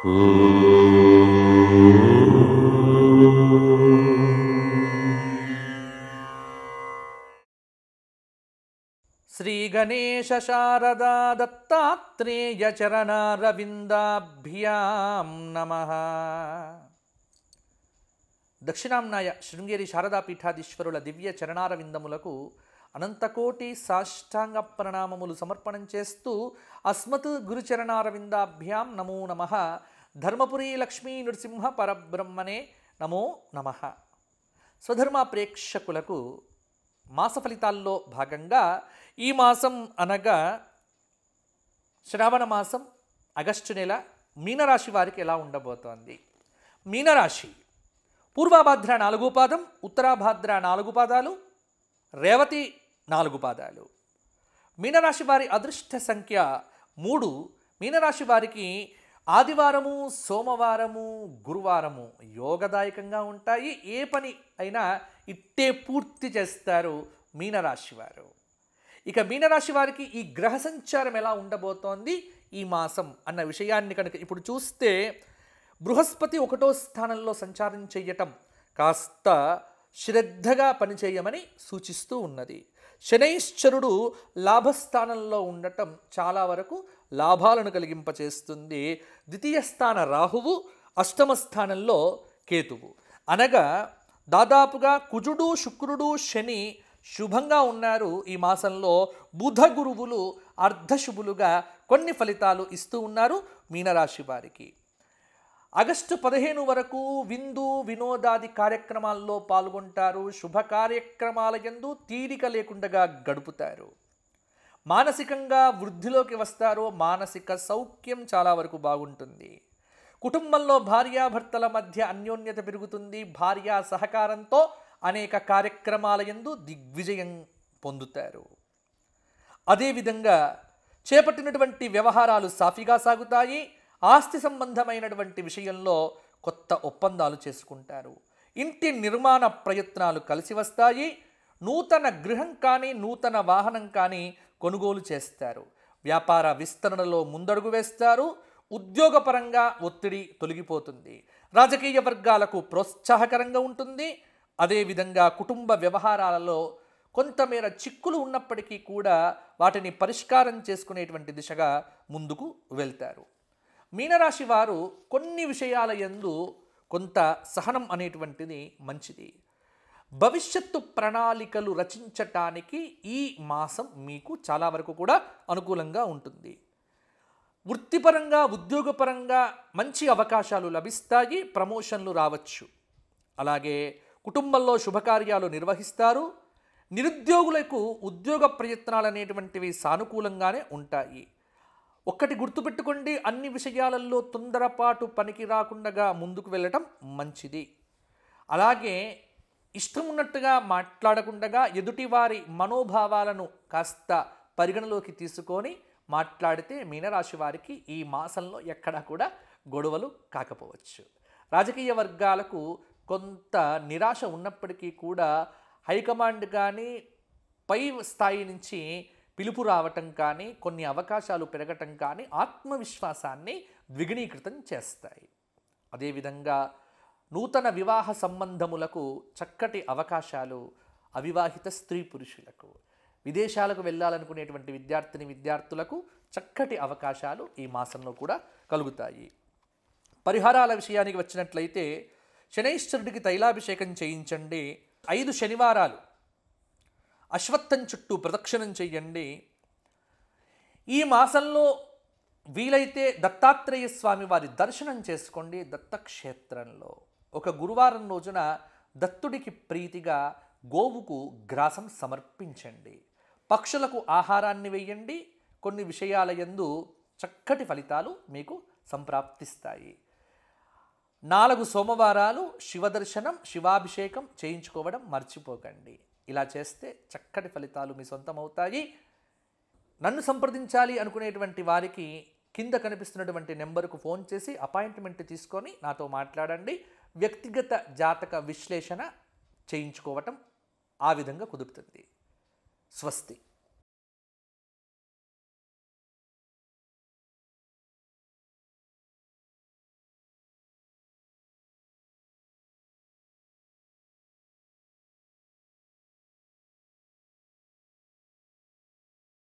శారదా श्रीगणेशशारदा చరణారవిందాభ్యాం నమ దక్షిణాంనాయ శృంగేరి శారదాపీఠాధీశ్వరుల దివ్య చరణారవిందములకు అనంతకోటి సాష్టాంగ ప్రణామములు సమర్పణం చేస్తూ అస్మత్ గురుచరణారవిందాభ్యాం నమో నమ ధర్మపురి లక్ష్మీ నృసింహ పరబ్రహ్మనే నమో నమ స్వధర్మ ప్రేక్షకులకు మాస ఫలితాల్లో భాగంగా ఈ మాసం అనగా శ్రావణ మాసం ఆగస్టు నెల మీనరాశి వారికి ఎలా ఉండబోతోంది మీనరాశి పూర్వభాద్ర నాలుగు పాదం ఉత్తరాభాద్ర నాలుగు పాదాలు రేవతి నాలుగు పాదాలు మీనరాశి వారి అదృష్ట సంఖ్య మూడు మీనరాశి వారికి ఆదివారము సోమవారము గురువారము యోగదాయకంగా ఉంటాయి ఏ పని అయినా ఇట్టే పూర్తి చేస్తారు మీనరాశి వారు ఇక మీనరాశి వారికి ఈ గ్రహ సంచారం ఎలా ఉండబోతోంది ఈ మాసం అన్న విషయాన్ని కనుక ఇప్పుడు చూస్తే బృహస్పతి ఒకటో స్థానంలో సంచారం చేయటం కాస్త శ్రద్ధగా పనిచేయమని సూచిస్తూ ఉన్నది శనైశ్చరుడు లాభస్థానంలో ఉండటం చాలా వరకు లాభాలను కలిగింపచేస్తుంది ద్వితీయ స్థాన రాహువు అష్టమ స్థానంలో కేతువు అనగా దాదాపుగా కుజుడు శుక్రుడు శని శుభంగా ఉన్నారు ఈ మాసంలో బుధ గురువులు అర్ధశుభులుగా కొన్ని ఫలితాలు ఇస్తూ ఉన్నారు మీనరాశి వారికి ఆగస్టు పదిహేను వరకు విందు వినోదాది కార్యక్రమాల్లో పాల్గొంటారు శుభ కార్యక్రమాల ఎందు తీరిక లేకుండా గడుపుతారు మానసికంగా వృద్ధిలోకి వస్తారు మానసిక సౌఖ్యం చాలా వరకు బాగుంటుంది కుటుంబంలో భార్యాభర్తల మధ్య అన్యోన్యత పెరుగుతుంది భార్యా సహకారంతో అనేక కార్యక్రమాల ఎందు దిగ్విజయం పొందుతారు అదేవిధంగా చేపట్టినటువంటి వ్యవహారాలు సాఫీగా సాగుతాయి ఆస్తి సంబంధమైనటువంటి విషయంలో కొత్త ఒప్పందాలు చేసుకుంటారు ఇంటి నిర్మాణ ప్రయత్నాలు కలిసి వస్తాయి నూతన గృహం కానీ నూతన వాహనం కానీ కొనుగోలు చేస్తారు వ్యాపార విస్తరణలో ముందడుగు వేస్తారు ఉద్యోగపరంగా ఒత్తిడి తొలగిపోతుంది రాజకీయ వర్గాలకు ప్రోత్సాహకరంగా ఉంటుంది అదేవిధంగా కుటుంబ వ్యవహారాలలో కొంతమేర చిక్కులు ఉన్నప్పటికీ కూడా వాటిని పరిష్కారం చేసుకునేటువంటి దిశగా ముందుకు వెళ్తారు మీనరాశి వారు కొన్ని విషయాల ఎందు కొంత సహనం అనేటువంటిది మంచిది భవిష్యత్తు ప్రణాళికలు రచించటానికి ఈ మాసం మీకు చాలా వరకు కూడా అనుకూలంగా ఉంటుంది వృత్తిపరంగా ఉద్యోగపరంగా మంచి అవకాశాలు లభిస్తాయి ప్రమోషన్లు రావచ్చు అలాగే కుటుంబంలో శుభకార్యాలు నిర్వహిస్తారు నిరుద్యోగులకు ఉద్యోగ ప్రయత్నాలు అనేటువంటివి సానుకూలంగానే ఉంటాయి ఒక్కటి గుర్తుపెట్టుకోండి అన్ని విషయాలలో తొందరపాటు పనికి రాకుండా ముందుకు వెళ్ళటం మంచిది అలాగే ఇష్టం ఉన్నట్టుగా ఎదుటి వారి మనోభావాలను కాస్త పరిగణలోకి తీసుకొని మాట్లాడితే మీనరాశి వారికి ఈ మాసంలో ఎక్కడా కూడా గొడవలు కాకపోవచ్చు రాజకీయ వర్గాలకు కొంత నిరాశ ఉన్నప్పటికీ కూడా హైకమాండ్ కానీ పై స్థాయి నుంచి పిలుపు రావటం కానీ కొన్ని అవకాశాలు పెరగటం కానీ ఆత్మవిశ్వాసాన్ని ద్విగుణీకృతం చేస్తాయి అదేవిధంగా నూతన వివాహ సంబంధములకు చక్కటి అవకాశాలు అవివాహిత స్త్రీ పురుషులకు విదేశాలకు వెళ్ళాలనుకునేటువంటి విద్యార్థిని విద్యార్థులకు చక్కటి అవకాశాలు ఈ మాసంలో కూడా కలుగుతాయి పరిహారాల విషయానికి వచ్చినట్లయితే శనైశ్వరుడికి తైలాభిషేకం చేయించండి ఐదు శనివారాలు అశ్వత్థం చుట్టూ ప్రదక్షిణం చెయ్యండి ఈ మాసంలో వీలైతే దత్తాత్రేయ స్వామి వారి దర్శనం చేసుకోండి దత్తక్షేత్రంలో ఒక గురువారం రోజున దత్తుడికి ప్రీతిగా గోవుకు గ్రాసం సమర్పించండి పక్షులకు ఆహారాన్ని వేయండి కొన్ని విషయాల ఎందు చక్కటి ఫలితాలు మీకు సంప్రాప్తిస్తాయి నాలుగు సోమవారాలు శివదర్శనం శివాభిషేకం చేయించుకోవడం మర్చిపోకండి ఇలా చేస్తే చక్కటి ఫలితాలు మీ సొంతమవుతాయి నన్ను సంప్రదించాలి అనుకునేటువంటి వారికి కింద కనిపిస్తున్నటువంటి నెంబర్కు ఫోన్ చేసి అపాయింట్మెంట్ తీసుకొని నాతో మాట్లాడండి వ్యక్తిగత జాతక విశ్లేషణ చేయించుకోవటం ఆ విధంగా కుదురుతుంది స్వస్తి